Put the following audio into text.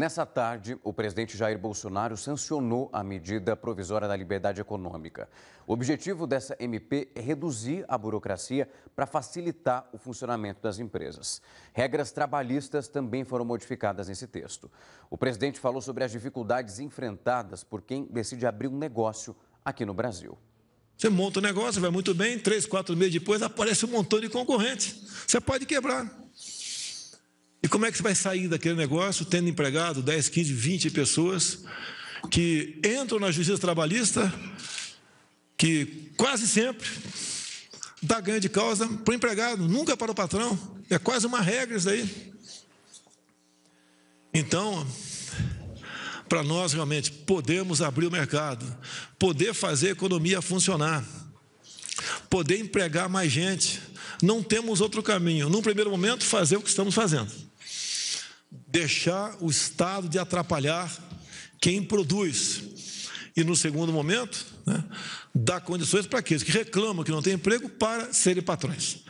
Nessa tarde, o presidente Jair Bolsonaro sancionou a medida provisória da liberdade econômica. O objetivo dessa MP é reduzir a burocracia para facilitar o funcionamento das empresas. Regras trabalhistas também foram modificadas nesse texto. O presidente falou sobre as dificuldades enfrentadas por quem decide abrir um negócio aqui no Brasil. Você monta o um negócio, vai muito bem, três, quatro meses depois aparece um montão de concorrentes. Você pode quebrar como é que você vai sair daquele negócio tendo empregado 10, 15, 20 pessoas que entram na justiça trabalhista, que quase sempre dá ganho de causa para o empregado, nunca para o patrão. É quase uma regra isso daí. Então, para nós realmente podemos abrir o mercado, poder fazer a economia funcionar, poder empregar mais gente. Não temos outro caminho. Num primeiro momento, fazer o que estamos fazendo deixar o Estado de atrapalhar quem produz. E no segundo momento, né, condições para aqueles que reclamam que não têm emprego para serem patrões.